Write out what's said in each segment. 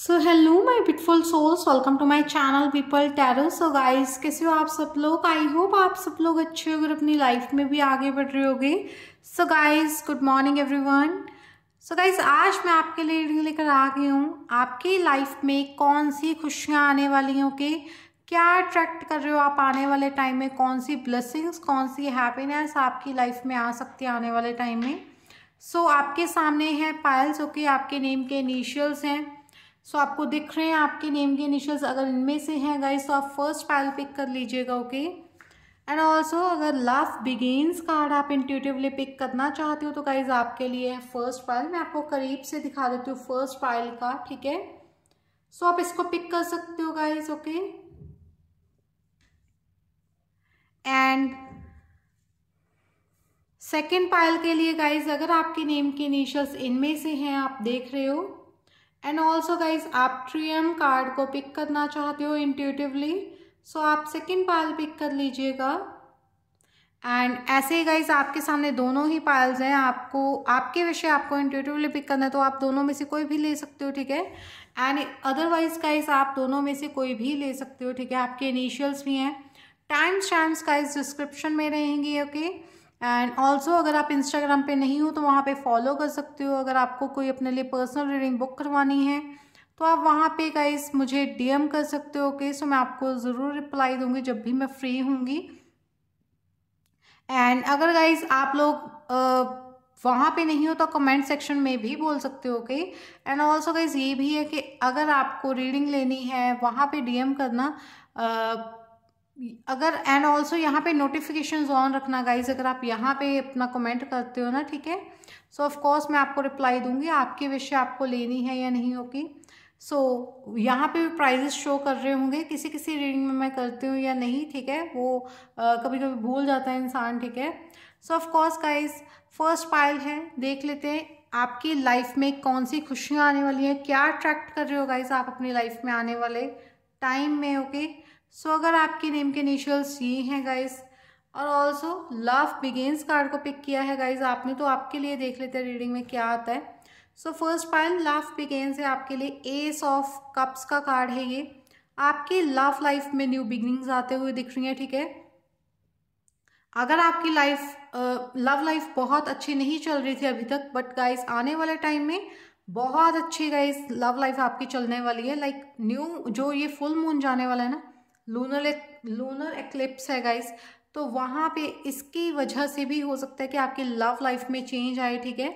So hello my beautiful souls welcome to my channel people tarot so guys कैसे हो आप सब लोग आई होप आप सब लोग अच्छे हो और अपनी लाइफ में भी आगे बढ़ रहे होगे so guys good morning everyone so guys आज मैं आपके लिए रीडिंग लेकर आ गई हूँ आपकी लाइफ में कौन सी खुशियाँ आने वाली होंगे कि क्या अट्रैक्ट कर रहे हो आप आने वाले टाइम में कौन सी ब्लेसिंग्स कौन सी हैप्पीनेस आपकी लाइफ में आ सकती है आने वाले टाइम में सो so, आपके सामने है पायल्स ओके okay, आपके नेम के इनिशियल्स हैं सो so, आपको दिख रहे हैं आपके नेम के इनिशियल्स अगर इनमें से हैं गाइस तो आप फर्स्ट फाइल पिक कर लीजिएगा ओके एंड ऑल्सो अगर लास्ट बिगेन्स कार्ड आप इंट्यूटिवली पिक करना चाहते हो तो गाइज आपके लिए है फर्स्ट फाइल मैं आपको करीब से दिखा देती हूँ फर्स्ट फाइल का ठीक है सो आप इसको पिक कर सकते हो guys okay and second pile के लिए गाइज अगर आपके नेम के इनिशियल्स इनमें से हैं आप देख रहे हो एंड ऑल्सो गाइज आप एम कार्ड को पिक करना चाहते हो इंट्यूटिवली सो so आप सेकेंड पायल पिक कर लीजिएगा एंड ऐसे ही गाइज आपके सामने दोनों ही पायल्स हैं आपको आपके विषय आपको इंट्यूटिवली पिक करना है तो आप दोनों में से कोई भी ले सकते हो ठीक है एंड अदरवाइज गाइज आप दोनों में से कोई भी ले सकते हो ठीक है आपके इनिशियल्स भी हैं टाइम्स टाइम्स गाइज डिस्क्रिप्शन में रहेंगे ओके okay? एंड ऑल्सो अगर आप इंस्टाग्राम पे नहीं हो तो वहाँ पे फॉलो कर सकते हो अगर आपको कोई अपने लिए पर्सनल रीडिंग बुक करवानी है तो आप वहाँ पे गाइस मुझे डीएम कर सकते हो ओके सो मैं आपको ज़रूर रिप्लाई दूंगी जब भी मैं फ्री हूँगी एंड अगर गाइस आप लोग वहाँ पे नहीं हो तो कमेंट सेक्शन में भी बोल सकते हो ओके एंड ऑल्सो गाइज ये भी है कि अगर आपको रीडिंग लेनी है वहाँ पर डी करना अगर एंड ऑल्सो यहाँ पे नोटिफिकेशन ऑन रखना गाइज अगर आप यहाँ पे अपना कमेंट करते हो ना ठीक है सो ऑफकोर्स मैं आपको रिप्लाई दूंगी आपकी विषय आपको लेनी है या नहीं होगी सो so, यहाँ पे भी प्राइजेस शो कर रहे होंगे किसी किसी रीडिंग में मैं करती हूँ या नहीं ठीक है वो आ, कभी कभी भूल जाता है इंसान ठीक है so of course guys first pile है देख लेते हैं आपकी लाइफ में कौन सी खुशियाँ आने वाली हैं क्या अट्रैक्ट कर रहे हो गाइज आप अपनी लाइफ में आने वाले टाइम में ओके okay? सो so, अगर आपके नेम के इनिशियल्स ये हैं गाइज और ऑल्सो लव बिगेन्स कार्ड को पिक किया है गाइज आपने तो आपके लिए देख लेते हैं रीडिंग में क्या आता है so first pile love beginnings है आपके लिए एस ऑफ कप्स का कार्ड है ये आपकी लव लाइफ में न्यू बिगनिंग्स आते हुए दिख रही हैं ठीक है अगर आपकी लाइफ लव लाइफ बहुत अच्छी नहीं चल रही थी अभी तक बट गाइज आने वाले टाइम में बहुत अच्छी गाइज लव लाइफ आपकी चलने वाली है लाइक like, न्यू जो ये फुल मून जाने वाला है ना लूनर लूनर एक्लिप्स है गाइस तो वहाँ पे इसकी वजह से भी हो सकता है कि आपकी लव लाइफ में चेंज आए ठीक है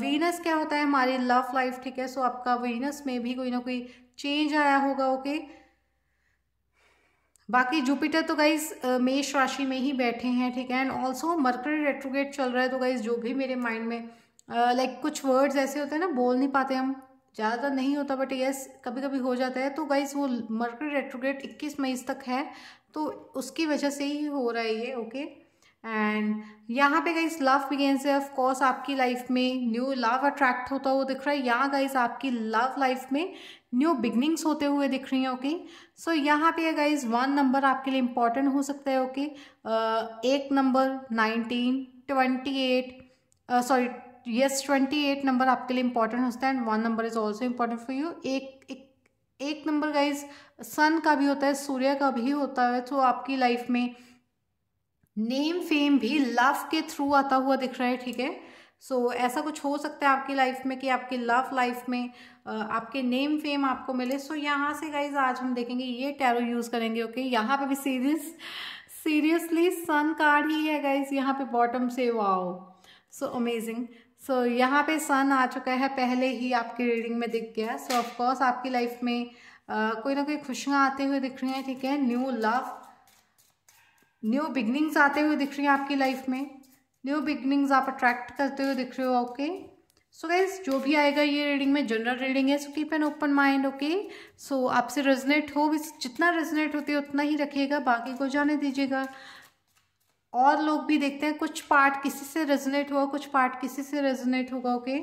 वीनस क्या होता है हमारी लव लाइफ ठीक है सो आपका वीनस में भी कोई ना कोई चेंज आया होगा ओके बाकी जुपिटर तो गाइज मेष राशि में ही बैठे हैं ठीक है एंड ऑल्सो मर्करी रेट्रोगेट चल रहा है तो गाइज जो भी मेरे माइंड में लाइक uh, like, कुछ वर्ड्स ऐसे होते हैं ना बोल नहीं पाते हम ज़्यादातर नहीं होता बट यस कभी कभी हो जाता है तो गाइज वो मर्करी रेट्रोग्रेड 21 मई तक है तो उसकी वजह से ही हो रहा है ये ओके एंड यहाँ पे गाइज लव बिगेन से ऑफ कोर्स आपकी लाइफ में न्यू लव अट्रैक्ट होता हुआ दिख रहा है यहाँ गाइज आपकी लव लाइफ में न्यू बिगनिंग्स होते हुए दिख रही हैं ओके सो यहाँ पे गाइज वन नंबर आपके लिए इंपॉर्टेंट हो सकता है ओके okay? uh, एक number nineteen twenty eight sorry yes twenty eight number आपके लिए इंपॉर्टेंट होता है and one number is also important for you एक एक नंबर गाइज सन का भी होता है सूर्य का भी होता है तो आपकी लाइफ में नेम फेम भी लव के थ्रू आता हुआ दिख रहा है ठीक है सो so, ऐसा कुछ हो सकता है आपकी लाइफ में कि आपकी लव लाइफ में आपके नेम फेम आपको मिले सो so, यहाँ से गाइज आज हम देखेंगे ये टैरो यूज़ करेंगे ओके okay? यहाँ पे भी सीरियस सीरियसली सन कार्ड ही है गाइज यहाँ पे बॉटम से wow so amazing so so, यहाँ पे सन आ चुका है पहले ही आपकी रीडिंग में दिख गया सो ऑफकोर्स आपकी लाइफ में आ, कोई ना कोई खुशियाँ आते हुए दिख रही हैं ठीक है न्यू लव न्यू बिगनिंग्स आते हुए दिख रही हैं आपकी लाइफ में न्यू बिगनिंग्स आप अट्रैक्ट करते हुए दिख रहे हो ओके सो गाइज जो भी आएगा ये रीडिंग में जनरल रीडिंग है so keep an open mind okay so आपसे रेजनेट हो जितना रेजनेट होती है उतना ही रखिएगा बाकी को जाने दीजिएगा और लोग भी देखते हैं कुछ पार्ट किसी से रेजोनेट हुआ कुछ पार्ट किसी से रेजोनेट होगा ओके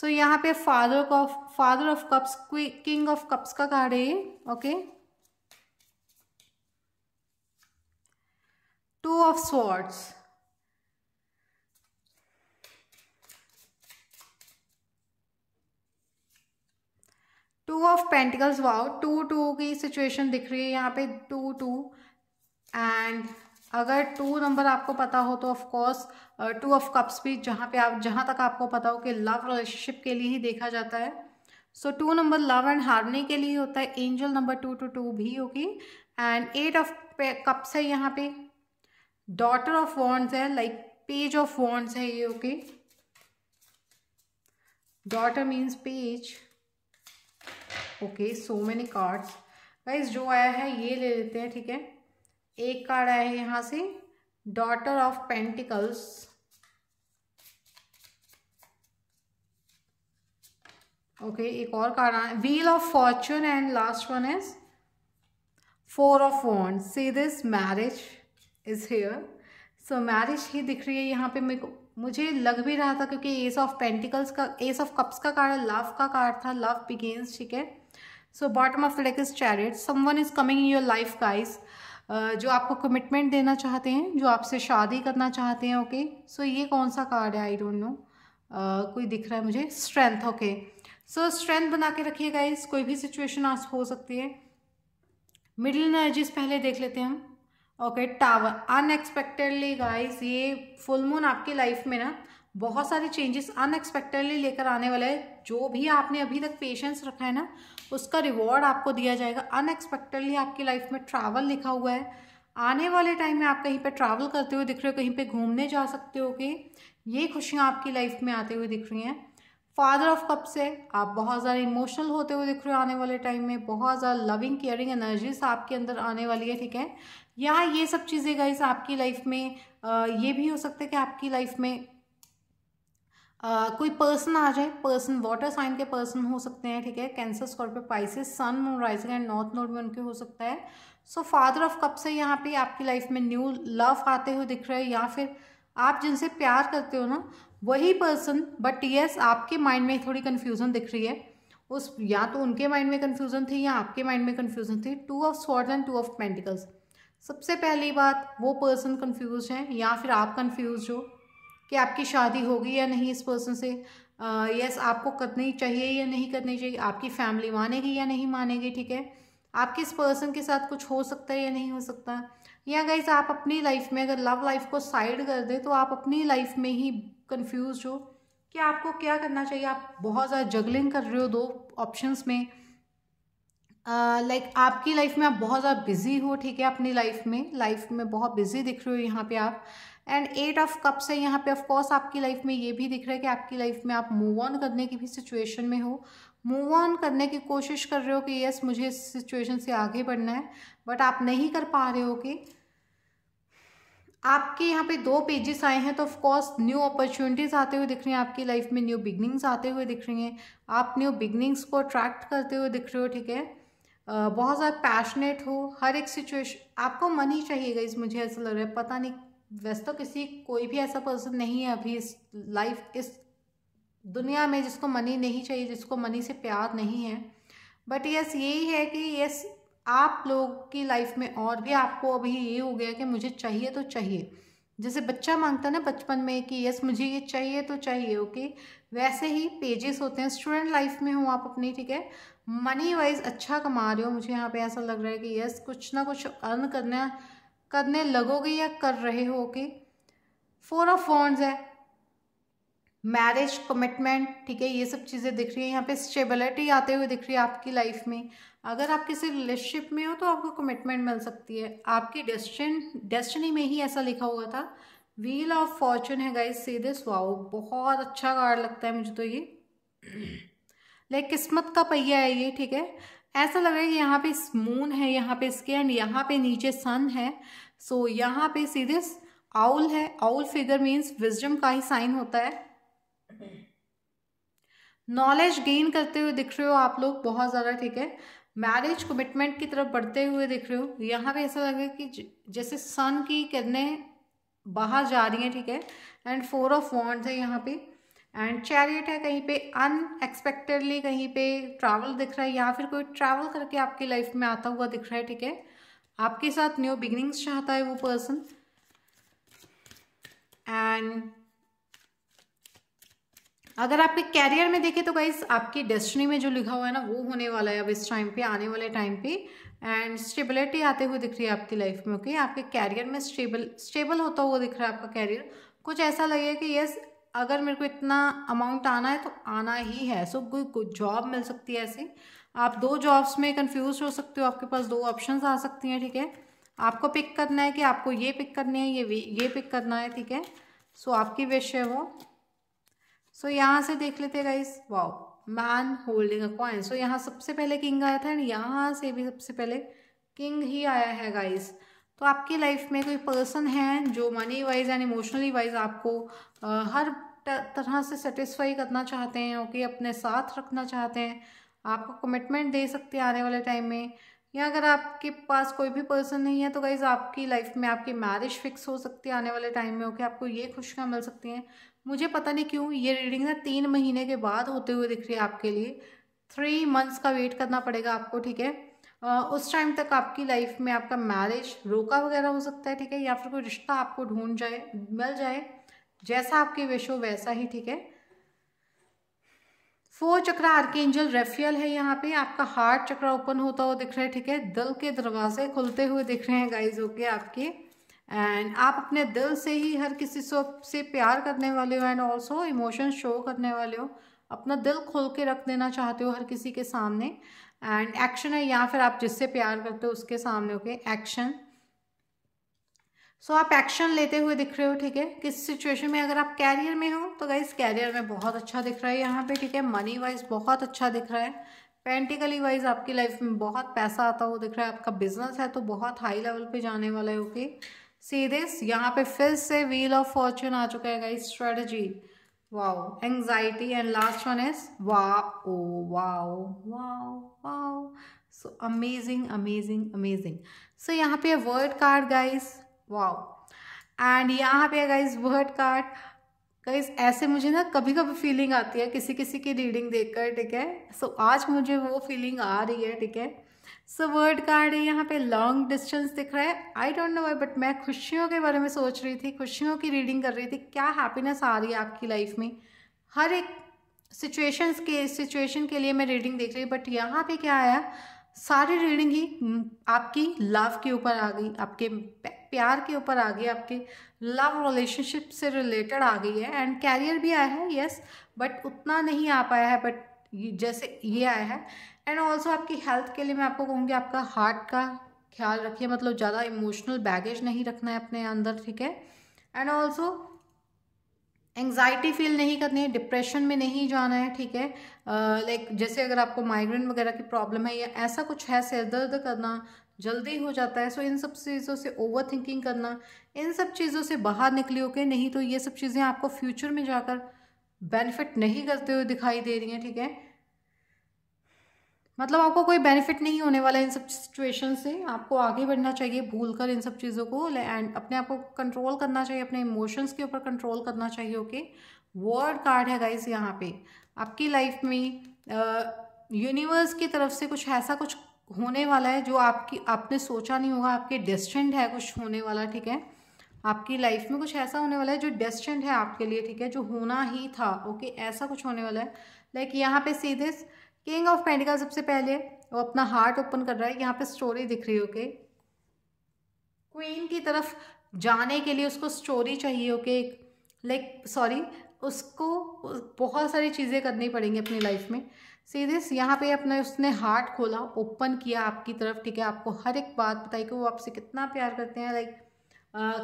सो यहाँ पे father of father of cups king of cups का कार्ड है okay two of swords two of pentacles wow two two की सिचुएशन दिख रही है यहाँ पे टू टू एंड अगर टू नंबर आपको पता हो तो of course two of cups भी जहाँ पे आप जहाँ तक आपको पता हो कि लव रिलेशनशिप के लिए ही देखा जाता है so two number love and harmony के लिए होता है angel number two two two भी होगी एंड एट ऑफ कप्स है यहाँ पे डॉटर ऑफ वॉन्ड्स है लाइक पेज ऑफ वॉन्ड्स है ये okay daughter means page okay so many cards guys जो आया है ये ले लेते हैं ठीक है एक कार्ड आया है यहां से डॉटर ऑफ पेंटिकल्स ओके एक और कार्ड आया wheel of fortune and last one is four of wand see this marriage is here so marriage ही दिख रही है यहाँ पे मेरे को मुझे लग भी रहा था क्योंकि एस ऑफ पेंटिकल्स का एस ऑफ कप्स का कार्ड लव का कार्ड था लव बिगेन्स ठीक है so bottom of lake is chariot one is coming in your life guys जो आपको कमिटमेंट देना चाहते हैं जो आपसे शादी करना चाहते हैं ओके सो ये कौन सा कार्ड है आई डोंट नो कोई दिख रहा है मुझे स्ट्रेंथ ओके सो स्ट्रेंथ बना के रखिए गाइज कोई भी सिचुएशन आज हो सकती है मिडिल एनर्जीज पहले देख लेते हैं हम ओके टावर अनएक्सपेक्टेडली गाइज़ ये फुल मून आपकी लाइफ में ना बहुत सारे चेंजेस अनएक्सपेक्टेडली लेकर आने वाले हैं जो भी आपने अभी तक पेशेंस रखा है ना उसका रिवॉर्ड आपको दिया जाएगा अनएक्सपेक्टेडली आपकी लाइफ में ट्रैवल लिखा हुआ है आने वाले टाइम में आप कहीं पे ट्रैवल करते हुए दिख रहे हो कहीं पे घूमने जा सकते हो कि ये खुशियाँ आपकी लाइफ में आते हुए दिख रही हैं फादर ऑफ कप से आप बहुत ज़्यादा इमोशनल होते हुए दिख रहे हो आने वाले टाइम में बहुत ज़्यादा लविंग केयरिंग एनर्जीज आपके अंदर आने वाली है ठीक है या ये सब चीज़ें गाइस आपकी लाइफ में ये भी हो सकता है कि आपकी लाइफ में Uh, कोई पर्सन आ जाए पर्सन वाटर साइन के पर्सन हो सकते हैं ठीक है cancer Scorpio pisces sun moon rising and north node में उनके हो सकता है सो फादर ऑफ कप से यहाँ पे आपकी लाइफ में न्यू लव आते हुए दिख रहे हैं या फिर आप जिनसे प्यार करते हो ना वही पर्सन बट यस आपके माइंड में थोड़ी कन्फ्यूज़न दिख रही है उस या तो उनके माइंड में कन्फ्यूज़न थी या आपके माइंड में कन्फ्यूज़न थी two of sword and two of pentacles सबसे पहली बात वो पर्सन कन्फ्यूज हैं या फिर आप कन्फ्यूज हो कि आपकी शादी होगी या नहीं इस पर्सन से यस आपको करनी चाहिए या नहीं करनी चाहिए आपकी फैमिली मानेगी या नहीं मानेगी ठीक है आपके इस पर्सन के साथ कुछ हो सकता है या नहीं हो सकता या गाइज आप अपनी लाइफ में अगर लव लाइफ को साइड कर दे तो आप अपनी लाइफ में ही कंफ्यूज हो कि आपको क्या करना चाहिए आप बहुत ज़्यादा जगलिंग कर रहे हो दो ऑप्शंस में लाइक uh, like, आपकी लाइफ में आप बहुत ज़्यादा बिजी हो ठीक है अपनी लाइफ में लाइफ में बहुत बिजी दिख रहे हो यहाँ पे आप एंड एट ऑफ कप्स है यहाँ पे ऑफ कोर्स आपकी लाइफ में ये भी दिख रहा है कि आपकी लाइफ में आप मूव ऑन करने की भी सिचुएशन में हो मूव ऑन करने की कोशिश कर रहे हो कि यस मुझे इस सिचुएशन से आगे बढ़ना है बट आप नहीं कर पा रहे हो कि आपके यहाँ पे दो पेजेस आए हैं तो ऑफ कोर्स न्यू अपॉर्चुनिटीज़ आते हुए दिख रही हैं आपकी लाइफ में न्यू बिगनिंग्स आते हुए दिख रही हैं आप न्यू बिगनिंग्स को अट्रैक्ट करते हुए दिख रहे हो ठीक है बहुत ज़्यादा पैशनेट हो हर एक सिचुएशन आपको मनी चाहिए इस मुझे ऐसा लग रहा है पता नहीं वैसे तो किसी कोई भी ऐसा पर्सन नहीं है अभी इस लाइफ इस दुनिया में जिसको मनी नहीं चाहिए जिसको मनी से प्यार नहीं है बट यस यही है कि यस आप लोग की लाइफ में और भी आपको अभी ये हो गया कि मुझे चाहिए तो चाहिए जैसे बच्चा मांगता ना बचपन में कि यस मुझे ये चाहिए तो चाहिए ओके वैसे ही पेजेस होते हैं स्टूडेंट लाइफ में हो आप अपनी ठीक है मनी वाइज अच्छा कमा रहे हो मुझे यहाँ पे ऐसा लग रहा है कि यस कुछ ना कुछ अर्न करना करने लगोगे या कर रहे हो ओके फोर ऑफ फॉन्ड्स है मैरिज कमिटमेंट ठीक है ये सब चीज़ें दिख रही है यहाँ पे स्टेबिलिटी आते हुए दिख रही है आपकी लाइफ में अगर आप किसी रिलेशनशिप में हो तो आपको कमिटमेंट मिल सकती है आपकी डेस्टिन डेस्टिनी में ही ऐसा लिखा हुआ था व्हील ऑफ फॉर्चून है गाइज सी दिस वाओ बहुत अच्छा कार्ड लगता है मुझे तो ये लाइक किस्मत का पहिया है ये ठीक है ऐसा लग रहा है कि यहाँ पे मून है यहाँ पे इसके एंड यहाँ पे नीचे सन है सो so, यहाँ पे सीधे आउल है आउल फिगर मीन्स विजडम का ही साइन होता है नॉलेज गेन करते हुए दिख रहे हो आप लोग बहुत ज़्यादा ठीक है मैरिज कमिटमेंट की तरफ बढ़ते हुए दिख रहे हो यहाँ पे ऐसा लगे कि जैसे सन की किरणें बाहर जा रही हैं ठीक है एंड फोर ऑफ वॉन्ट्स है यहाँ पे एंड चैरियट है कहीं पे अनएक्सपेक्टेडली कहीं पे ट्रैवल दिख रहा है या फिर कोई ट्रैवल करके आपकी लाइफ में आता हुआ दिख रहा है ठीक है आपके साथ न्यू बिगिनिंग्स चाहता है वो पर्सन एंड अगर आपके कैरियर में देखें तो गाइज आपकी डेस्टिनी में जो लिखा हुआ है ना वो होने वाला है अब इस टाइम पे आने वाले टाइम पे एंड स्टेबिलिटी आते हुए दिख रही है आपकी लाइफ में ओके okay? आपके कैरियर में स्टेबल स्टेबल होता हुआ दिख रहा है आपका कैरियर कुछ ऐसा लगेगा कि यस अगर मेरे को इतना अमाउंट आना है तो आना ही है सो so, कोई जॉब मिल सकती है ऐसी आप दो जॉब्स में कन्फ्यूज हो सकते हो आपके पास दो ऑप्शन आ सकती हैं ठीक है आपको पिक करना है कि आपको ये पिक करनी है ये ये पिक करना है ठीक है सो आपकी विश है वो सो so, यहाँ से देख लेते guys wow man holding a coin so यहाँ सबसे पहले किंग आया था एंड यहाँ से भी सबसे पहले किंग ही आया है गाइस तो आपकी लाइफ में कोई पर्सन है जो money wise and emotionally wise आपको आ, हर तरह से सेटिस्फाई करना चाहते हैं ओके अपने साथ रखना चाहते हैं आपको कमिटमेंट दे सकते हैं आने वाले टाइम में या अगर आपके पास कोई भी पर्सन नहीं है तो गाइज़ आपकी लाइफ में आपकी मैरिज फिक्स हो सकती है आने वाले टाइम में ओके आपको ये खुशियाँ मिल सकती हैं मुझे पता नहीं क्यों ये रीडिंग ना तीन महीने के बाद होते हुए दिख रही है आपके लिए थ्री मंथ्स का वेट करना पड़ेगा आपको ठीक है उस टाइम तक आपकी लाइफ में आपका मैरिज रोका वगैरह हो सकता है ठीक है या फिर कोई रिश्ता आपको ढूंढ जाए मिल जाए जैसा आपकी विश हो वैसा ही ठीक है फोर चक्रा आर्केंजल रेफियल है यहाँ पे आपका हार्ट चक्रा ओपन होता हुआ दिख रहा है ठीक है दिल के दरवाजे खुलते हुए दिख रहे हैं गाइज होके आपके एंड आप अपने दिल से ही हर किसी से प्यार करने वाले हो एंड ऑल्सो इमोशन शो करने वाले हो अपना दिल खोल के रख देना चाहते हो हर किसी के सामने एंड एक्शन है या फिर आप जिससे प्यार करते हो उसके सामने ओके एक्शन सो आप एक्शन लेते हुए दिख रहे हो ठीक है किस सिचुएशन में अगर आप कैरियर में हो तो गाइज कैरियर में बहुत अच्छा दिख रहा है यहाँ पे ठीक है मनी वाइज बहुत अच्छा दिख रहा है पेंटिकली वाइज आपकी लाइफ में बहुत पैसा आता हुआ दिख रहा है आपका बिजनेस है तो बहुत हाई लेवल पे जाने वाला है ओके okay? सी दिस यहाँ पे फिर से व्हील ऑफ फॉर्चून आ चुका है guys strategy wow anxiety and last one is wow wow wow wow so amazing amazing amazing so यहाँ पे world card guys wow and यहाँ पे गाइस वर्ड कार्ड गाइस ऐसे मुझे ना कभी कभी फीलिंग आती है किसी किसी की रीडिंग देखकर ठीक है सो so, आज मुझे वो फीलिंग आ रही है ठीक है सो वर्ड कार्ड है यहाँ पे लॉन्ग डिस्टेंस दिख रहा है I don't know why but मैं खुशियों के बारे में सोच रही थी खुशियों की रीडिंग कर रही थी क्या हैप्पीनेस आ रही है आपकी लाइफ में हर एक सिचुएशंस के सिचुएशन के लिए मैं रीडिंग देख रही बट यहाँ पे क्या आया सारी रीडिंग ही हम्म, आपकी लव के ऊपर आ गई आपके प्यार के ऊपर आ गई आपके लव रिलेशनशिप से रिलेटेड आ गई है एंड कैरियर भी आया है यस yes, बट उतना नहीं आ पाया है बट जैसे ये आया है एंड ऑल्सो आपकी हेल्थ के लिए मैं आपको कहूँगी आपका हार्ट का ख्याल रखिए मतलब ज़्यादा इमोशनल बैगेज नहीं रखना है अपने अंदर ठीक है एंड ऑल्सो एंग्जाइटी फील नहीं करनी है डिप्रेशन में नहीं जाना है ठीक है लाइक जैसे अगर आपको माइग्रेन वगैरह की प्रॉब्लम है या ऐसा कुछ है सिर दर्द करना जल्दी हो जाता है सो इन सब चीज़ों से ओवर थिंकिंग करना इन सब चीज़ों से बाहर निकली होके नहीं तो ये सब चीज़ें आपको फ्यूचर में जाकर बेनिफिट नहीं करते हुए दिखाई दे रही हैं ठीक है मतलब आपको कोई बेनिफिट नहीं होने वाला इन सब सिचुएशन से आपको आगे बढ़ना चाहिए भूल कर इन सब चीज़ों को एंड अपने आप को कंट्रोल करना चाहिए अपने इमोशंस के ऊपर कंट्रोल करना चाहिए ओके वर्ड कार्ड है गाइज यहाँ पे आपकी लाइफ में यूनिवर्स की तरफ से कुछ ऐसा कुछ होने वाला है जो आपकी आपने सोचा नहीं होगा आपके डेस्टेंड है कुछ होने वाला ठीक है आपकी लाइफ में कुछ ऐसा होने वाला है जो डेस्टेंड है आपके लिए ठीक है जो होना ही था ओके ऐसा कुछ होने वाला है लाइक यहाँ पे सीधे किंग ऑफ पेंटिकल सबसे पहले वो अपना हार्ट ओपन कर रहा है यहाँ पे स्टोरी दिख रही ओके क्वीन की तरफ जाने के लिए उसको स्टोरी चाहिए ओके लाइक सॉरी उसको बहुत सारी चीज़ें करनी पड़ेंगी अपनी लाइफ में सी दिस यहाँ पे अपने उसने हार्ट खोला ओपन किया आपकी तरफ ठीक है आपको हर एक बात बताई कि वो आपसे कितना प्यार करते हैं लाइक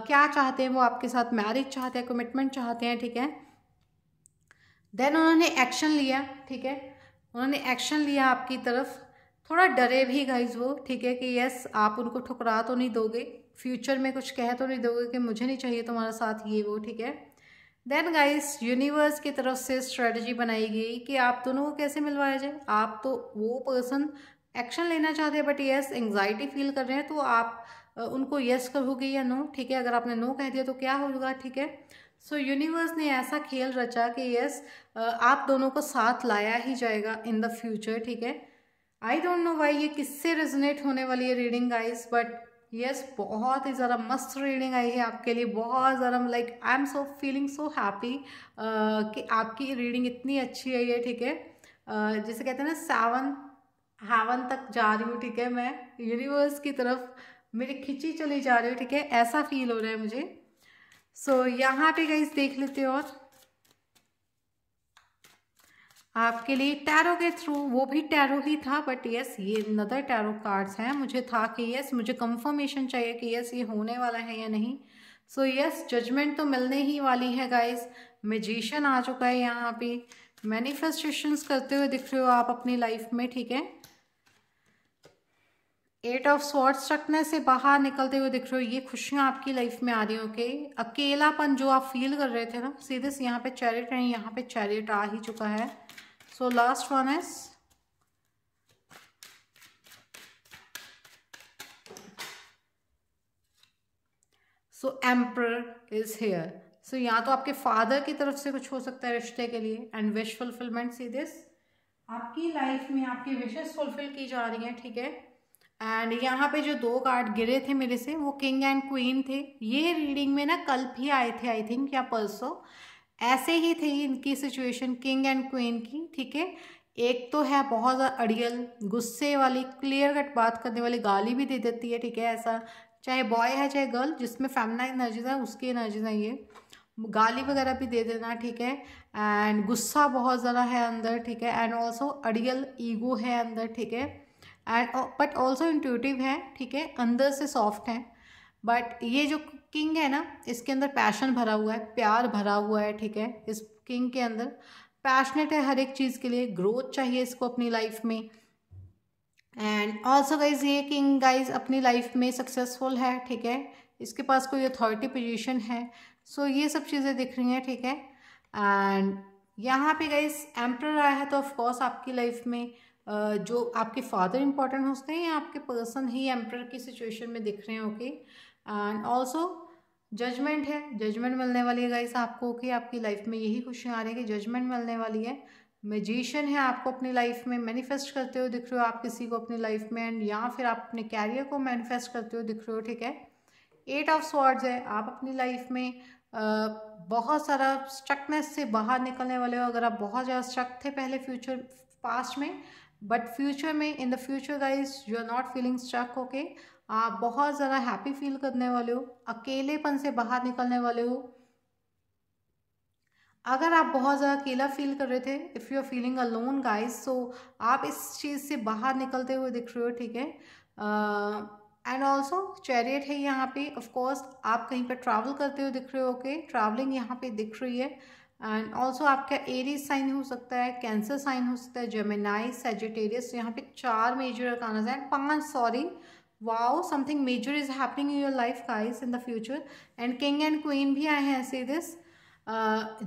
क्या चाहते हैं वो आपके साथ मैरिज चाहते हैं कमिटमेंट चाहते हैं ठीक है देन उन्होंने एक्शन लिया ठीक है उन्होंने एक्शन लिया आपकी तरफ थोड़ा डरे भी गाइज वो ठीक है कि यस आप उनको ठुकरा तो नहीं दोगे फ्यूचर में कुछ कह तो नहीं दोगे कि मुझे नहीं चाहिए तुम्हारा साथ ये वो ठीक है देन गाइस यूनिवर्स की तरफ से स्ट्रेटजी बनाई गई कि आप दोनों को कैसे मिलवाया जाए आप तो वो पर्सन एक्शन लेना चाहते हैं बट यस एंग्जाइटी फील कर रहे हैं तो आप उनको यस कहोगे या नो ठीक है अगर आपने नो कह दिया तो क्या होगा ठीक है सो so, यूनिवर्स ने ऐसा खेल रचा कि यस आप दोनों को साथ लाया ही जाएगा इन द फ्यूचर ठीक है आई डोंट नो वाई ये किससे रिजनेट होने वाली है रीडिंग गाइस बट यस बहुत ही ज़रा मस्त रीडिंग आई है आपके लिए बहुत ज़रा like I am so feeling so happy कि आपकी रीडिंग इतनी अच्छी आई है ठीक है uh, जैसे कहते हैं ना सेवन हेवन तक जा रही हूँ ठीक है मैं यूनिवर्स की तरफ मेरी खिंची चली जा रही हूँ ठीक है ऐसा फील हो रहा है मुझे सो so, यहाँ पे गाइज देख लेते और आपके लिए टैरो के थ्रू वो भी टैरो ही था बट यस ये नदर टैरो कार्ड्स हैं मुझे था कि यस मुझे कंफर्मेशन चाहिए कि यस ये होने वाला है या नहीं सो यस जजमेंट तो मिलने ही वाली है गाइस मेजिशन आ चुका है यहाँ पे मैनिफेस्टेशंस करते हुए दिख रहे हो आप अपनी लाइफ में ठीक है एट ऑफ स्वॉर्ड्स रखने से बाहर निकलते हुए दिख रहे हो ये खुशियाँ आपकी लाइफ में आ रही हो कि अकेलापन जो आप फील कर रहे थे ना सीधे से यहाँ पे चैरिट है यहाँ पे चैरिट आ ही चुका है so last one is so emperor is here so यहाँ तो आपके फादर की तरफ से कुछ हो सकता है रिश्ते के लिए and wish fulfilment see this आपकी लाइफ में आपकी विशेष फुलफिल की जा रही है ठीक है एंड यहाँ पे जो दो कार्ड गिरे थे मेरे से वो किंग एंड क्वीन थे ये रीडिंग में ना कल भी आए थे आई थिंक या परसों ऐसे ही थे इनकी सिचुएशन किंग एंड क्वीन की ठीक है एक तो है बहुत ज़्यादा अड़ियल गुस्से वाली क्लियर कट बात करने वाली गाली भी दे देती है ठीक है ऐसा चाहे बॉय है चाहे गर्ल जिसमें फैमिला एनर्जीज है उसकी एनर्जीज है ये गाली वगैरह भी दे देना ठीक है एंड गुस्सा बहुत ज़्यादा है अंदर ठीक है एंड ऑल्सो अड़ियल ईगो है अंदर ठीक है एंड बट ऑल्सो इंट्यूटिव है ठीक है अंदर से सॉफ्ट है बट ये जो किंग है ना इसके अंदर पैशन भरा हुआ है प्यार भरा हुआ है ठीक है इस किंग के अंदर पैशनेट है हर एक चीज़ के लिए ग्रोथ चाहिए इसको अपनी लाइफ में एंड ऑल्सो गाइज ये किंग गाइज अपनी लाइफ में सक्सेसफुल है ठीक है इसके पास कोई अथॉरिटी पोजिशन है सो so, ये सब चीज़ें दिख रही हैं ठीक है एंड यहाँ पे गाइज एम्प्रर आया है तो ऑफकोर्स आपकी लाइफ में जो आपके फादर हो होते हैं या आपके पर्सन ही एम्प्रर की सिचुएशन में दिख रहे हैं ओके एंड ऑल्सो जजमेंट है जजमेंट मिलने वाली है गाइस आपको ओके आपकी लाइफ में यही खुशियाँ आ रही है कि जजमेंट मिलने वाली है मेजिशियन है आपको अपनी लाइफ में मैनिफेस्ट करते हुए दिख रहे हो आप किसी को अपनी लाइफ में एंड या फिर आप अपने कैरियर को मैनिफेस्ट करते हुए दिख रहे हो ठीक है एट ऑफ स्वॉर्ड्स है आप अपनी लाइफ में आ, बहुत सारा स्ट्रकनेस से बाहर निकलने वाले हो अगर आप बहुत ज़्यादा स्ट्रक थे पहले फ्यूचर पास्ट में बट फ्यूचर में in the future guys you are not feeling struck okay आप बहुत ज़्यादा हैप्पी फील करने वाले हो अकेलेपन से बाहर निकलने वाले हो अगर आप बहुत ज़्यादा अकेला फील कर रहे थे if you are feeling alone guys so आप इस चीज़ से बाहर निकलते हुए दिख रहे हो ठीक है एंड ऑल्सो चैरियट है यहाँ पे ऑफकोर्स आप कहीं पर ट्रैवल करते हुए दिख रहे हो ओके ट्रैवलिंग यहाँ पे दिख रही है एंड ऑल्सो आपका एरीज साइन हो सकता है कैंसर साइन हो सकता है जेमेनाइज सेजिटेरियस यहाँ पे चार मेजर अकानस हैं पांच sorry wow something major is happening in your life guys in the future and king and queen भी आए हैं ऐसे this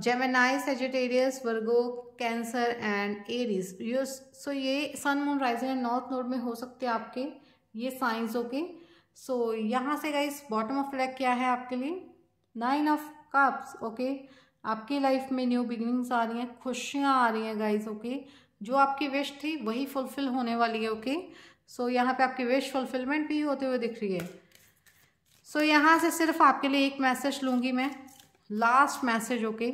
Geminis Sagittarius Virgo Cancer and Aries yo so ये sun moon rising and north node में हो सकते हैं आपके ये साइंस ओके सो यहाँ से गाइस बॉटम ऑफ लेग क्या है आपके लिए nine of cups okay okay? आपकी लाइफ में न्यू बिगिनिंग्स आ रही हैं खुशियाँ आ रही हैं गाइज ओके जो आपकी विश थी वही फुलफिल होने वाली है ओके सो यहाँ पे आपकी विश फुलफिलमेंट भी होते हुए दिख रही है सो so, यहाँ से सिर्फ आपके लिए एक मैसेज लूँगी मैं लास्ट मैसेज ओके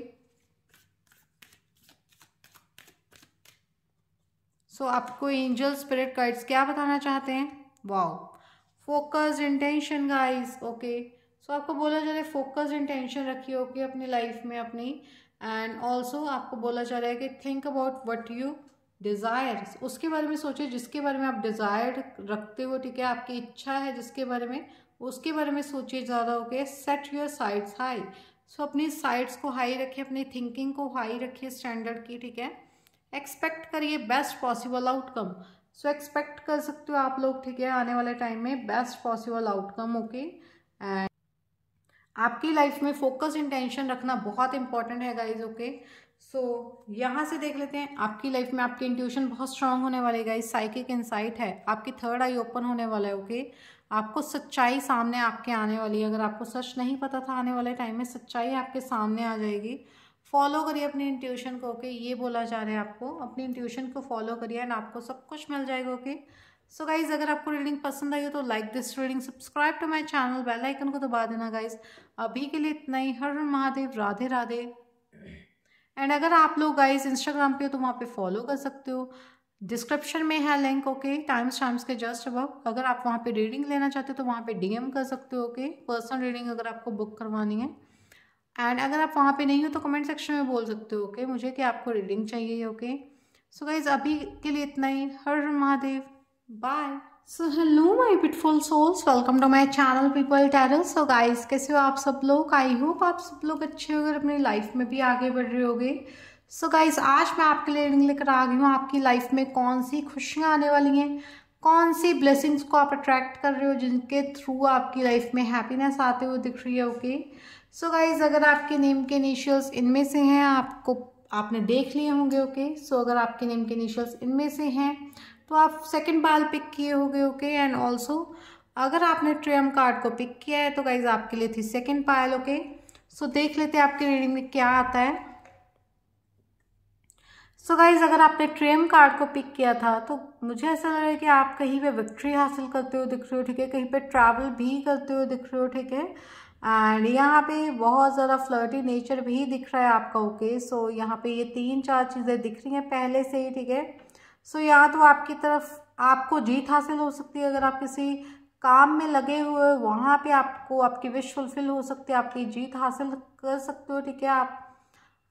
सो आपको एंजल स्पिरिट गाइड्स क्या बताना चाहते हैं wow focus intention guys okay so so, आपको बोला जा रहा है फोकस्ड इंटेंशन रखिए ओके अपनी लाइफ में अपनी एंड ऑल्सो आपको बोला जा रहा है कि think about what you desire उसके बारे में सोचिए जिसके बारे में आप डिज़ायर रखते हो ठीक है आपकी इच्छा है जिसके बारे में उसके बारे में सोचिए ज़्यादा हो गया set your sights high so अपनी साइड्स को हाई रखिए अपनी थिंकिंग को हाई रखिए स्टैंडर्ड की ठीक है एक्सपेक्ट करिए best possible outcome so expect कर सकते हो आप लोग ठीक है आने वाले टाइम में best possible outcome okay and आपकी लाइफ में फोकस इंटेंशन रखना बहुत इंपॉर्टेंट है गाइज ओके सो यहाँ से देख लेते हैं आपकी लाइफ में आपकी इंट्यूशन बहुत स्ट्रांग होने वाली गाइज साइकिक इंसाइट है आपकी थर्ड आई ओपन होने वाला है ओके okay? आपको सच्चाई सामने आपके आने वाली है अगर आपको सच नहीं पता था आने वाले टाइम में सच्चाई आपके सामने आ जाएगी फॉलो करिए अपनी इंट्यूशन को ओके okay? ये बोला जा रहा है आपको अपनी इंट्यूशन को फॉलो करिए एंड आपको सब कुछ मिल जाएगा ओके okay? सो गाइज़ अगर आपको रीडिंग पसंद आई हो तो like this reading subscribe to my channel bell icon को दबा देना गाइज़ अभी के लिए इतना ही हर महादेव राधे राधे एंड अगर आप लोग गाइज इंस्टाग्राम पे हो तो वहाँ पे फॉलो कर सकते हो डिस्क्रिप्शन में है लिंक ओके टाइम्स टाइम्स के जस्ट अब अगर आप वहाँ पे रीडिंग लेना चाहते हो तो वहाँ पे डीएम कर सकते हो ओके पर्सनल रीडिंग अगर आपको बुक करवानी है एंड अगर आप वहाँ पे नहीं हो तो कमेंट सेक्शन में बोल सकते हो ओके मुझे कि आपको रीडिंग चाहिए ओके सो गाइज़ अभी के लिए इतना ही Har Mahadev bye so hello my beautiful souls welcome to my channel people टेरल सो गाइस कैसे हो आप सब लोग आई होप आप सब लोग अच्छे होकर अपनी लाइफ में भी आगे बढ़ रहे होगे सो गाइज गाइस आज मैं आपके लिए रिंग लेकर आ गई हूँ आपकी लाइफ में कौन सी खुशियाँ आने वाली हैं कौन सी ब्लेसिंग्स को आप अट्रैक्ट कर रहे हो जिनके थ्रू आपकी लाइफ में हैप्पीनेस आते हुए दिख रही है ओके सो गाइज अगर आपके नेम के इनिशियल्स इनमें से हैं आपको आपने देख लिए होंगे ओके okay? सो so, अगर आपके नेम के इनिशियल्स इनमें से हैं तो आप सेकेंड बाल पिक किए हो गए ओके एंड ऑल्सो अगर आपने ट्रियम कार्ड को पिक किया है तो गाइज आपके लिए थी सेकेंड पायल ओके सो देख लेते हैं आपके रीडिंग में क्या आता है सो so गाइज अगर आपने ट्रेम कार्ड को पिक किया था तो मुझे ऐसा लग रहा है कि आप कहीं पे विक्ट्री हासिल करते हो दिख रहे हो ठीक है कहीं पे ट्रैवल भी करते हो दिख रहे हो ठीक है एंड यहाँ पे बहुत ज़्यादा फ्लर्टी नेचर भी दिख रहा है आपका ओके सो यहाँ पे ये तीन चार चीज़ें दिख रही हैं पहले से ही ठीक है सो so, यहाँ तो आपकी तरफ आपको जीत हासिल हो सकती है अगर आप किसी काम में लगे हुए वहाँ पे आपको आपकी विश फुलफिल हो सकती है आपकी जीत हासिल कर सकते हो ठीक है आप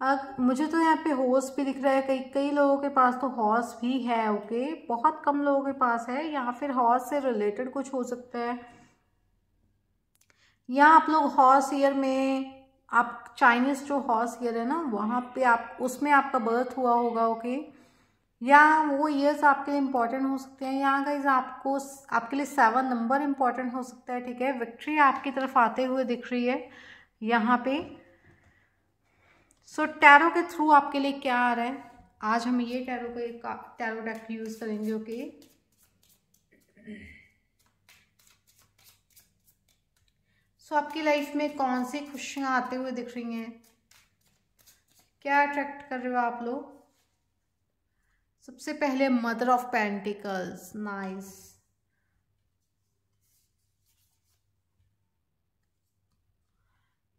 अग, मुझे तो यहाँ पे हॉर्स भी दिख रहा है कई कई लोगों के पास तो हॉर्स भी है ओके बहुत कम लोगों के पास है या फिर हॉर्स से रिलेटेड कुछ हो सकता है या आप लोग हॉर्स ईयर में आप चाइनीज़ जो हॉर्स ईयर है ना वहाँ पे आप उसमें आपका बर्थ हुआ होगा ओके okay? या वो ईयर्स आपके लिए इंपॉर्टेंट हो सकते हैं या गाइज आपको आपके लिए सेवन नंबर इंपॉर्टेंट हो सकता है ठीक है विक्ट्री आपकी तरफ आते हुए दिख रही है यहाँ पे सो so, टैरो के थ्रू आपके लिए क्या आ रहा है आज हम ये टैरो का टैरो डेक यूज़ करेंगे ओके सो आपकी लाइफ में कौन सी खुशियाँ आते हुए दिख रही हैं क्या अट्रैक्ट कर रहे हो आप लोग सबसे पहले mother of pentacles nice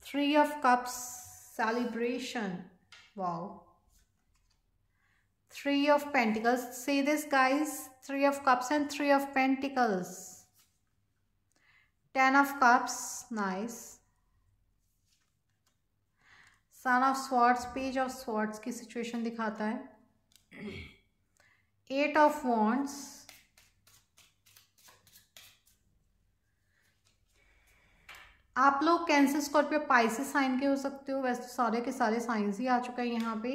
three of cups celebration wow three of pentacles see this guys three of cups and three of pentacles ten of cups nice sun of swords page of swords की situation दिखाता है eight of wands आप लोग cancer Scorpio Pisces sign के हो सकते हो वैसे तो सारे के सारे साइंस ही आ चुके हैं यहाँ पे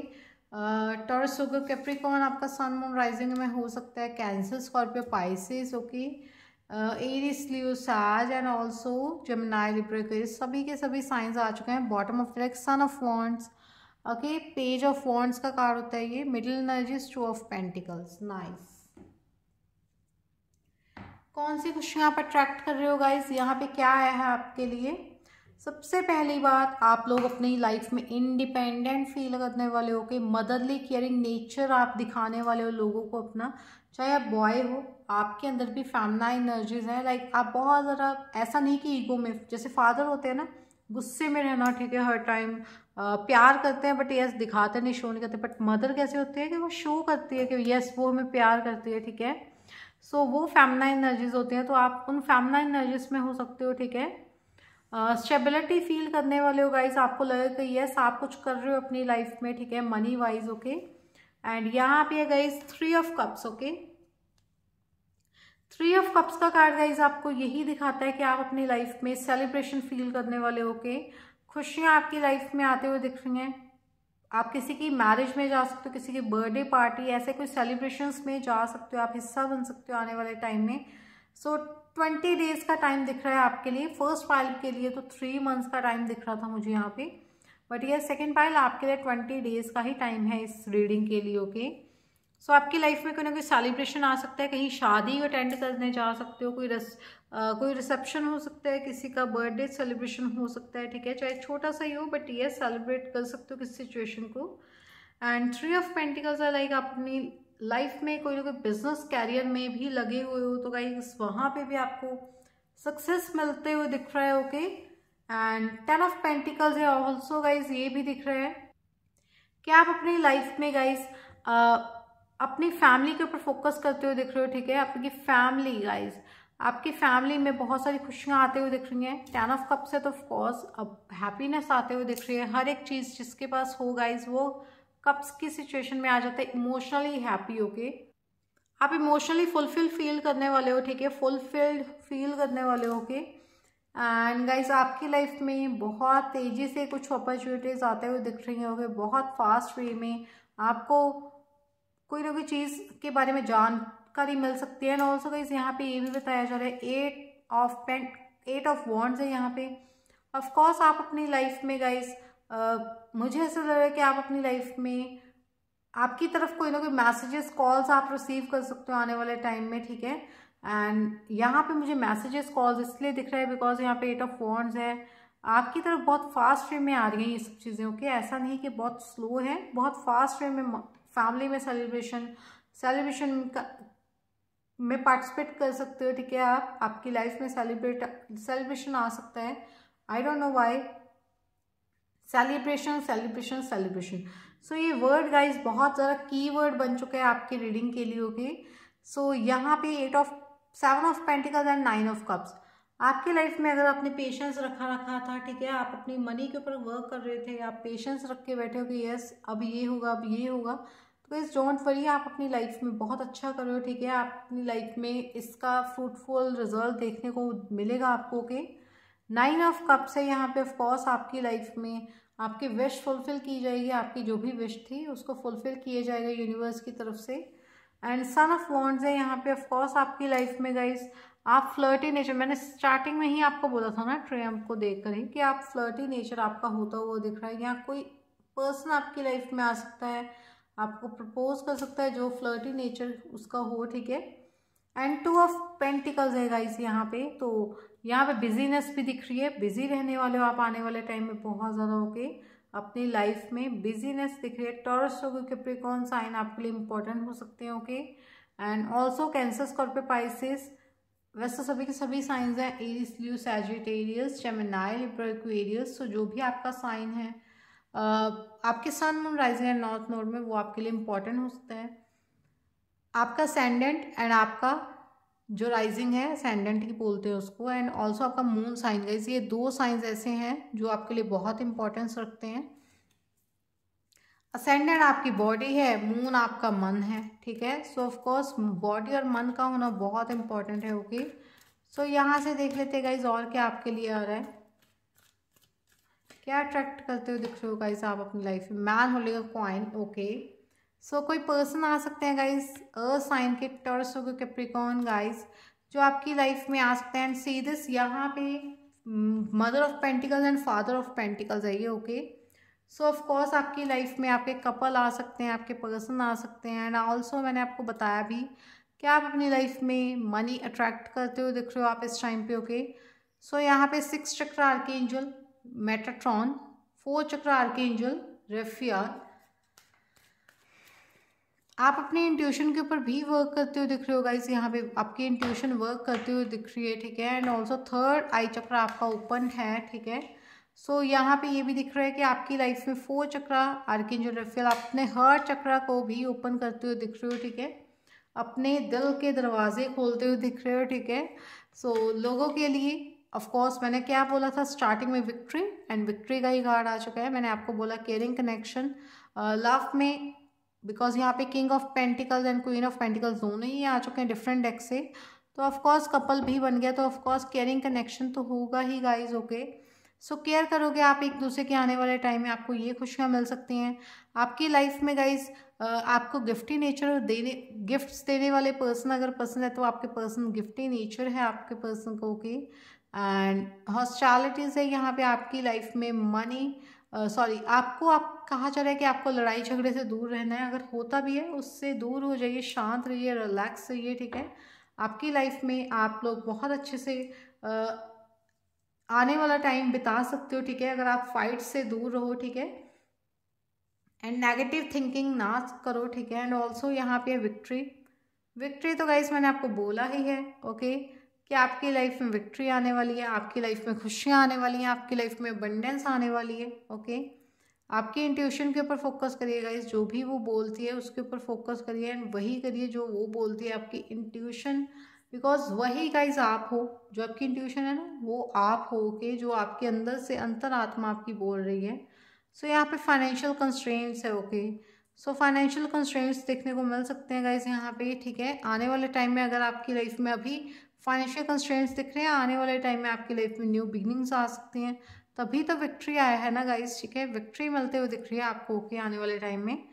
टर्स सुगर कैप्रिकॉन आपका सन मून राइजिंग में हो सकता है cancer Scorpio Pisces okay Aries साज एंड ऑल्सो जमनाई लिब्रिकस सभी के सभी साइंस आ चुके हैं bottom of leg sun of wands okay page of wands का कार्ड होता है ये middle energies two of pentacles nice कौन सी क्वेश्चन आप अट्रैक्ट कर रहे हो गाइज यहाँ पे क्या आया है आपके लिए सबसे पहली बात आप लोग अपनी लाइफ में इंडिपेंडेंट फील करने वाले हो के मदरली केयरिंग नेचर आप दिखाने वाले हो लोगों को अपना चाहे आप बॉय हो आपके अंदर भी फैमना एनर्जीज हैं लाइक आप बहुत ज़रा ऐसा नहीं कि ईगो में जैसे फादर होते हैं ना गुस्से में रहना ठीक है हर टाइम प्यार करते हैं बट यस दिखाते नहीं शो नहीं करते बट मदर कैसे होती है कि वो शो करती है कि यस वो हमें प्यार करती है ठीक है सो so, वो फैमना एनर्जीज होती हैं तो आप उन फैमना एनर्जीज में हो सकते हो ठीक है स्टेबिलिटी uh, फील करने वाले हो गाइस आपको लगे कि यस आप कुछ कर रहे हो अपनी लाइफ में ठीक है मनी वाइज ओके एंड यहाँ पे guys three of cups okay three of cups का कार्ड गाइज आपको यही दिखाता है कि आप अपनी लाइफ में सेलिब्रेशन फील करने वाले हो के खुशियाँ आपकी लाइफ में आते हुए दिख रही हैं आप किसी की मैरिज में जा सकते हो किसी की बर्थडे पार्टी ऐसे कोई सेलिब्रेशंस में जा सकते हो आप हिस्सा बन सकते हो आने वाले टाइम में सो ट्वेंटी डेज का टाइम दिख रहा है आपके लिए फर्स्ट पाइल के लिए तो थ्री मंथ्स का टाइम दिख रहा था मुझे यहाँ पे बट ये सेकेंड पाइल आपके लिए ट्वेंटी डेज का ही टाइम है इस रीडिंग के लिए ओके okay? सो so, आपकी लाइफ में कोई ना कोई सेलिब्रेशन आ सकता है कहीं शादी अटेंड करने जा सकते हो कोई रस Uh, कोई रिसेप्शन हो सकता है किसी का बर्थडे सेलिब्रेशन हो सकता है ठीक है चाहे छोटा सा ही हो बट ये सेलिब्रेट कर सकते हो किस सिचुएशन को and three of pentacles are like आप अपनी लाइफ में कोई ना कोई बिजनेस कैरियर में भी लगे हुए हो तो कहीं वहाँ पे भी आपको सक्सेस मिलते हुए दिख रहा है okay and ten of pentacles है ऑल्सो गाइज ये भी दिख रहा है कि आप अपनी लाइफ में गाइज अपनी फैमिली के ऊपर फोकस करते हुए दिख रहे हो ठीक है आपकी फैमिली गाइज आपकी फैमिली में बहुत सारी खुशियाँ आते हुए दिख रही हैं टेन ऑफ कप से तो ऑफकोर्स अब हैप्पीनेस आते हुए दिख रही है हर एक चीज़ जिसके पास हो गाइज वो कप्स की सिचुएशन में आ जाते हैं इमोशनली हैप्पी होके आप इमोशनली फुलफिल फील करने वाले हो ठीक है फुलफिल्ड फील करने वाले हो के एंड गाइज आपकी लाइफ में बहुत तेज़ी से कुछ अपॉर्चुनिटीज़ आते हुए दिख रही होंगे बहुत फास्ट वे में आपको कोई ना कोई चीज़ के बारे में जानकारी मिल सकती है एंड ऑल्सो गाइज यहाँ पे ये भी बताया जा रहा है eight of pent eight of wands है यहाँ पे ऑफकोर्स आप अपनी लाइफ में गाइज मुझे ऐसा लग रहा है कि आप अपनी लाइफ में आपकी तरफ कोई ना कोई मैसेजेस कॉल्स आप रिसीव कर सकते हो आने वाले टाइम में ठीक है एंड यहाँ पे मुझे मैसेजेस कॉल्स इसलिए दिख रहा है बिकॉज यहाँ पे एट ऑफ वॉन्ड्स है आपकी तरफ बहुत फास्ट वे में आ रही हैं ये सब चीज़ें ओके ऐसा नहीं कि बहुत स्लो है बहुत फास्ट वे में फैमिली में सेलिब्रेशन सेलिब्रेशन का में पार्टिसिपेट कर सकते हो ठीक है आप आपकी लाइफ में सेलिब्रेट सेलिब्रेशन आ सकता है I don't know why celebration celebration celebration so ये वर्ड गाइज बहुत ज़्यादा की वर्ड बन चुके हैं आपकी रीडिंग के लिए ओके सो यहाँ पे eight of seven of pentacles and nine of cups आपकी लाइफ में अगर आपने पेशेंस रखा रखा था ठीक है आप अपनी मनी के ऊपर वर्क कर रहे थे आप पेशेंस रख के बैठे हो कि यस अब ये होगा अब ये होगा तो इस डोंट वरी आप अपनी लाइफ में बहुत अच्छा कर रहे हो ठीक है आप अपनी लाइफ में इसका फ्रूटफुल रिजल्ट देखने को मिलेगा आपको के नाइन ऑफ कप्स है यहाँ पे ऑफकोर्स आपकी लाइफ में आपकी विश फुलफिल की जाएगी आपकी जो भी विश थी उसको फुलफिल किया जाएगा यूनिवर्स की तरफ से एंड सन ऑफ वॉन्ट्स है यहाँ पे ऑफकोर्स आपकी लाइफ में गाइज आप फ्लर्टी नेचर मैंने स्टार्टिंग में ही आपको बोला था ना ट्रेम को देख कर ही कि आप फ्लर्टी नेचर आपका होता हुआ दिख रहा है यहाँ कोई पर्सन आपकी लाइफ में आ सकता है आपको प्रपोज कर सकता है जो फ्लर्टी नेचर उसका हो ठीक है एंड टू ऑफ पेंटिकल्स है गाइस यहाँ पे तो यहाँ पे बिजीनेस भी दिख रही है बिजी रहने वाले हो आप आने वाले टाइम में बहुत ज़्यादा ओके अपनी लाइफ में बिजीनेस दिख रही है टॉरस हो गए कौन साइन आपके लिए इंपॉर्टेंट हो सकते हैं okay and also Cancer Scorpio Pisces वैसे सभी के सभी साइंस हैं Aries Leo Sagittarius Gemini Aquarius तो जो भी आपका साइन है आपके sun moon rising and north node में वो आपके लिए इम्पॉर्टेंट हो सकता है आपका सेंडेंट एंड आपका जो राइजिंग है सेंडेंट ही बोलते हैं उसको एंड ऑल्सो आपका मून साइन गाइज ये दो साइंस ऐसे हैं जो आपके लिए बहुत इंपॉर्टेंस रखते हैं असेंडेंट आपकी बॉडी है मून आपका मन है ठीक है सो ऑफकोर्स बॉडी और मन का होना बहुत इंपॉर्टेंट है ओके सो so, यहाँ से देख लेते गाइज और क्या आपके लिए आ रहा है क्या अट्रैक्ट करते हो दिख रहे हो गाइस आप अपनी लाइफ में मैन हो लेगा क्वाइन ओके सो कोई पर्सन आ सकते हैं गाइस अ साइन के टर्स हो गए कैप्रिकॉन गाइस जो आपकी लाइफ में आ सकते हैं एंड सी दिस यहाँ पे mother of pentacles and father of pentacles है ये ओके सो ऑफ कोर्स आपकी लाइफ में आपके कपल आ सकते हैं आपके पर्सन आ सकते हैं एंड ऑल्सो मैंने आपको बताया भी क्या आप अपनी लाइफ में मनी अट्रैक्ट करते हो दिख रहे हो आप इस टाइम पे ओके सो यहाँ पे six chakra archangel Metatron four chakra archangel Raphael आप अपने इंट्यूशन के ऊपर भी वर्क करते हुए दिख रहे हो गाइस यहाँ पे आपके इंट्यूशन वर्क करते हुए दिख रही है ठीक है एंड ऑल्सो थर्ड आई चक्र आपका ओपन है ठीक है सो so, यहाँ पे ये भी दिख रहा है कि आपकी लाइफ में फोर चक्रा आर्किंजल रेफियल आप अपने हर चक्रा को भी ओपन करते हुए दिख रहे हो ठीक है अपने दिल के दरवाजे खोलते हुए दिख रहे हो ठीक है सो so, लोगों के लिए ऑफ कोर्स मैंने क्या बोला था स्टार्टिंग में विक्ट्री एंड विक्ट्री का ही कार्ड आ चुका है मैंने आपको बोला केयरिंग कनेक्शन लव में बिकॉज यहाँ पे king of pentacles and queen of pentacles दोनों ही आ चुके हैं डिफरेंट डेक से तो ऑफकोर्स कपल भी बन गया तो ऑफकोर्स केयरिंग कनेक्शन तो होगा ही गाइज ओके सो केयर करोगे आप एक दूसरे के आने वाले टाइम में आपको ये खुशियाँ मिल सकती हैं आपकी लाइफ में गाइज आपको गिफ्टी नेचर देने गिफ्ट्स देने वाले पर्सन अगर पसंद है तो आपके पर्सन गिफ्टी नेचर है आपके पर्सन को ओके okay? एंड हॉस्टालिटीज़ है यहाँ पे आपकी लाइफ में मनी सॉरी uh, आपको आप कहा जा रहा है कि आपको लड़ाई झगड़े से दूर रहना है अगर होता भी है उससे दूर हो जाइए शांत रहिए रिलैक्स रहिए ठीक है आपकी लाइफ में आप लोग बहुत अच्छे से uh, आने वाला टाइम बिता सकते हो ठीक है अगर आप फाइट से दूर रहो ठीक है एंड नेगेटिव थिंकिंग ना करो ठीक है एंड ऑल्सो यहाँ पे विक्ट्री विक्ट्री तो गाइज मैंने आपको बोला ही है ओके okay? कि आपकी लाइफ में विक्ट्री आने वाली है आपकी लाइफ में खुशियाँ आने वाली हैं आपकी लाइफ में अबंडेंस आने वाली है ओके आपके इंट्यूशन के ऊपर फोकस करिए गाइज जो भी वो बोलती है उसके ऊपर फोकस करिए एंड वही करिए जो वो बोलती है आपकी इंट्यूशन बिकॉज वही गाइज आप हो जो आपकी इंट्यूशन है ना वो आप हो के जो आपके अंदर से अंतर आत्मा आपकी बोल रही है सो so, यहाँ पे फाइनेंशियल कंस्ट्रेंट्स है ओके सो फाइनेंशियल कंस्ट्रेंट्स देखने को मिल सकते हैं गाइज यहाँ पे ठीक है आने वाले टाइम में अगर आपकी लाइफ में अभी फाइनेंशियल कंस्ट्रेंट्स दिख रहे हैं आने वाले टाइम में आपकी लाइफ में न्यू बिगनिंग्स आ सकती हैं तभी तो विक्ट्री आया है ना गाइस ठीक है विक्ट्री मिलते हुए दिख रही है आपको ओके आने वाले टाइम में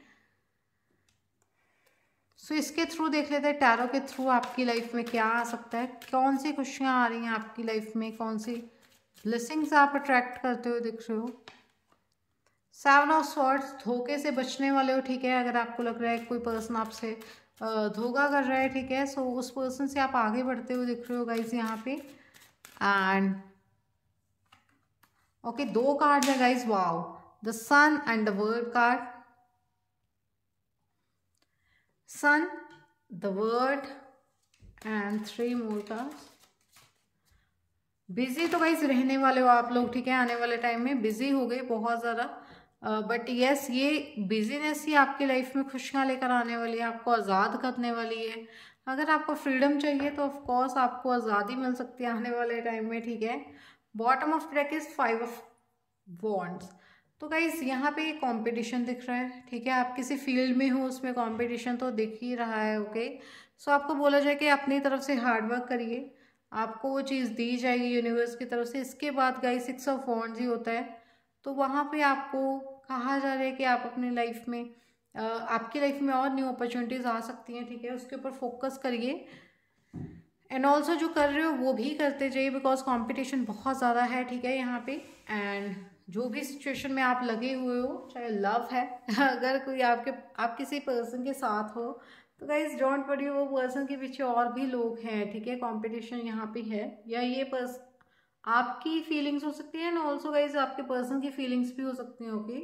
सो so, इसके थ्रू देख लेते हैं टैरो के थ्रू आपकी लाइफ में क्या आ सकता है कौन सी खुशियाँ आ रही हैं आपकी लाइफ में कौन सी ब्लेसिंग्स आप अट्रैक्ट करते हुए दिख रहे हो सेवन ऑफ स्वर्ड्स धोखे से बचने वाले हो ठीक है अगर आपको लग रहा है कोई पर्सन आपसे धोखा कर रहा है ठीक है सो उस पर्सन से आप आगे बढ़ते हुए दिख रहे हो गाइज यहाँ पे एंड ओके दो कार्ड है guys wow the sun and the world card sun the word and three more cards busy तो गाइज रहने वाले हो आप लोग ठीक है आने वाले टाइम में बिजी हो गए बहुत ज़्यादा बट uh, यस yes, ये बिजीनेस ही आपकी लाइफ में खुशियाँ लेकर आने वाली है आपको आज़ाद करने वाली है अगर आपको फ्रीडम चाहिए तो ऑफ कोर्स आपको आज़ादी मिल सकती है आने वाले टाइम में ठीक है bottom of track is five of wands तो गाइज यहाँ पे कंपटीशन दिख रहा है ठीक है आप किसी फील्ड में हो उसमें कंपटीशन तो दिख ही रहा है ओके सो आपको बोला जाए कि अपनी तरफ से हार्डवर्क करिए आपको वो चीज़ दी जाएगी यूनिवर्स की तरफ से इसके बाद गाइज सिक्स ऑफ वॉन्ट्स ही होता है तो वहाँ पे आपको कहा जा रहा है कि आप अपनी लाइफ में आपकी लाइफ में और न्यू अपॉर्चुनिटीज़ आ सकती हैं ठीक है उसके ऊपर फोकस करिए एंड ऑल्सो जो कर रहे हो वो भी करते जाइए बिकॉज कॉम्पिटिशन बहुत ज़्यादा है ठीक है यहाँ पे एंड जो भी सिचुएशन में आप लगे हुए हो चाहे लव है अगर कोई आपके आप किसी पर्सन के साथ हो तो गाइज डोंट वरी वो पर्सन के पीछे और भी लोग हैं ठीक है कॉम्पिटिशन यहाँ पे है या ये पर्सन आपकी फीलिंग्स हो सकती है एंड ऑल्सो गाइज आपके पर्सन की फीलिंग्स भी हो सकती होगी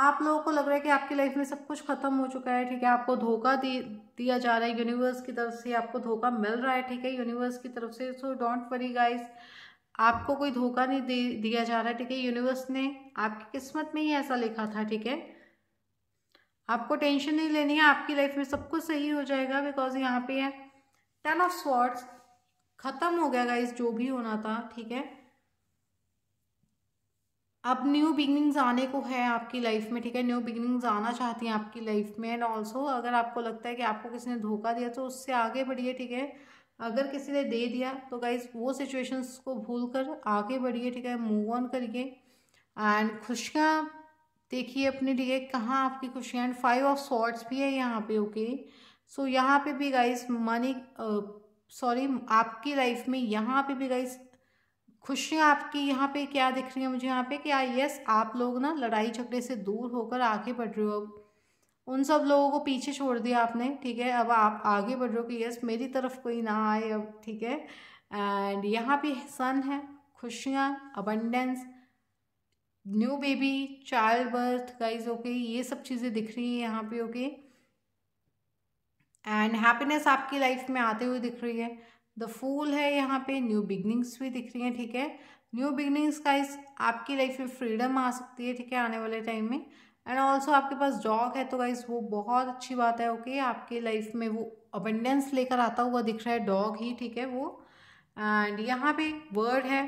आप लोगों को लग रहा है कि आपकी लाइफ में सब कुछ खत्म हो चुका है ठीक है आपको धोखा दिया जा रहा है यूनिवर्स की तरफ से आपको धोखा मिल रहा है ठीक है यूनिवर्स की तरफ से सो डोंट वरी गाइज आपको कोई धोखा नहीं दिया जा रहा है ठीक है यूनिवर्स ने आपकी किस्मत में ही ऐसा लिखा था ठीक है आपको टेंशन नहीं लेनी है आपकी लाइफ में सब कुछ सही हो जाएगा बिकॉज यहाँ पे है टेन ऑफ स्वॉर्ड्स खत्म हो गया गाइज जो भी होना था ठीक है अब न्यू बिगनिंग्स आने को है आपकी लाइफ में ठीक है न्यू बिगिनिंग्स आना चाहती हैं आपकी लाइफ में एंड ऑल्सो अगर आपको लगता है कि आपको किसी ने धोखा दिया तो उससे आगे बढ़िए ठीक है अगर किसी ने दे दिया तो गाइज वो सिचुएशंस को भूल कर आगे बढ़िए ठीक है मूव ऑन करिए एंड खुशियाँ देखिए अपने ठीक है कहाँ आपकी खुशियाँ एंड फाइव ऑफ शॉर्ट्स भी है यहाँ पे ओके सो so, यहाँ पे भी गाइज मनी सॉरी आपकी लाइफ में यहाँ पे भी गाइस खुशियाँ आपकी यहाँ पे क्या दिख रही है मुझे यहाँ पे कि आ यस आप लोग ना लड़ाई झगड़े से दूर होकर आगे बढ़ रहे हो अब उन सब लोगों को पीछे छोड़ दिया आपने ठीक है अब आप आगे बढ़ रहे हो कि यस मेरी तरफ कोई ना आए अब ठीक है एंड यहाँ पे सन है खुशियाँ abundance new baby childbirth guys okay ये सब चीज़ें दिख रही हैं यहाँ पे ओके okay? एंड हैप्पीनेस आपकी लाइफ में आते हुए दिख रही है द फूल है यहाँ पे न्यू बिगनिंग्स भी दिख रही हैं ठीक है न्यू बिगनिंग्स का इस आपकी लाइफ में फ्रीडम आ सकती है ठीक है आने वाले टाइम में एंड ऑल्सो आपके पास जॉब है तो गाइज वो बहुत अच्छी बात है ओके okay? आपके लाइफ में वो अबेंडेंस लेकर आता हुआ दिख रहा है डॉग ही ठीक है वो एंड यहाँ पे वर्ड है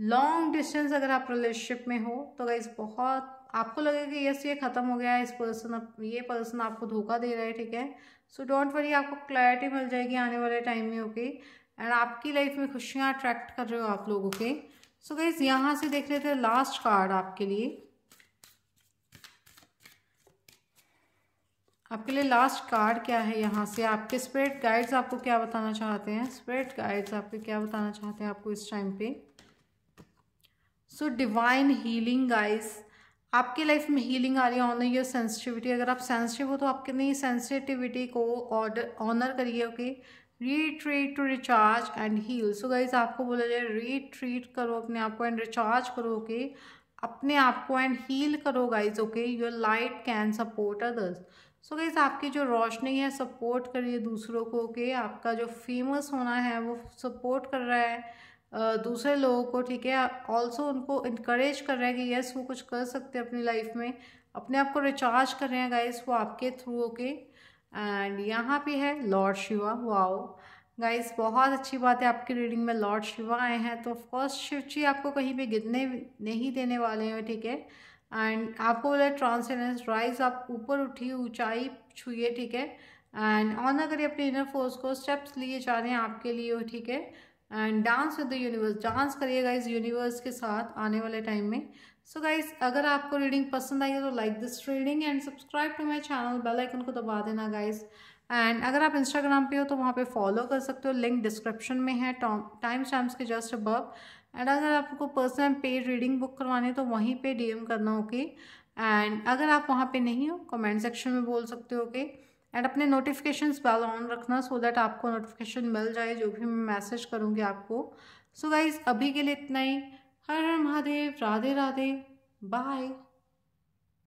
लॉन्ग डिस्टेंस अगर आप रिलेशनशिप में हो तो गाइज बहुत आपको लगेगा कि यस ये ख़त्म हो गया है इस पर्सन ये पर्सन आपको धोखा दे रहा है ठीक है सो डोंट वरी आपको क्लैरिटी मिल जाएगी आने वाले टाइम में ओके एंड आपकी लाइफ में खुशियाँ अट्रैक्ट कर रहे हो आप लोग ओके सो गाइज यहाँ से देख लेते हैं लास्ट कार्ड आपके लिए आपके लिए लास्ट कार्ड क्या है यहाँ से आपके स्पिरिट गाइड्स आपको क्या बताना चाहते हैं स्पिरिट गाइड्स आपके क्या बताना चाहते हैं आपको इस टाइम पे सो डिवाइन हीलिंग गाइस आपकी लाइफ में हीलिंग आ रही है ऑनर योर सेंसिटिविटी अगर आप सेंसिटिव हो तो आप कितनी सेंसिटिविटी को ऑर्डर ऑनर करिए okay retreat to recharge and heal so guys आपको बोला जाए रिट्रीट करो अपने आप को एंड रिचार्ज करो ओके okay? अपने आप को एंड हील करो guys okay your light can support others so guys आपकी जो रोशनी है सपोर्ट करिए दूसरों को ओके okay? आपका जो फेमस होना है वो सपोर्ट कर रहा है दूसरे लोगों को ठीक है ऑल्सो उनको इनक्रेज कर रहे हैं कि यस वो कुछ कर सकते हैं अपनी लाइफ में अपने आप को रिचार्ज कर रहे हैं गाइस वो आपके थ्रू ओके एंड यहाँ पे है लॉर्ड शिवा वाओ गाइस बहुत अच्छी बात है आपकी रीडिंग में लॉर्ड शिवा आए हैं तो ऑफकोर्स शिव जी आपको कहीं पर गिरने नहीं देने वाले हैं ठीक है एंड आपको बोला ट्रांसजेंडेंस राइज आप ऊपर उठी ऊँचाई छूए ठीक है एंड ऑनर करिए अपने इनर फोर्स को स्टेप्स लिए जा रहे हैं आपके लिए ठीक है and dance with the universe dance करिए गाइज यूनिवर्स के साथ आने वाले टाइम में सो so गाइज अगर आपको रीडिंग पसंद आई है तो like this reading and subscribe to my channel bell icon को दबा देना गाइज एंड अगर आप इंस्टाग्राम पे हो तो वहाँ पे फॉलो कर सकते हो लिंक डिस्क्रिप्शन में है टाइम टाइम्स के जस्ट अबव एंड अगर आपको पर्सनल पेड रीडिंग बुक करवानी है तो वहीं पे डीएम करना ओके okay? एंड अगर आप वहाँ पे नहीं हो कमेंट सेक्शन में बोल सकते हो ओके okay? एंड अपने नोटिफिकेशन बेल ऑन रखना सो so दैट आपको नोटिफिकेशन मिल जाए जो भी मैं मैसेज करूँगी आपको सो so गाइज अभी के लिए इतना ही हर हर महादेव राधे राधे बाय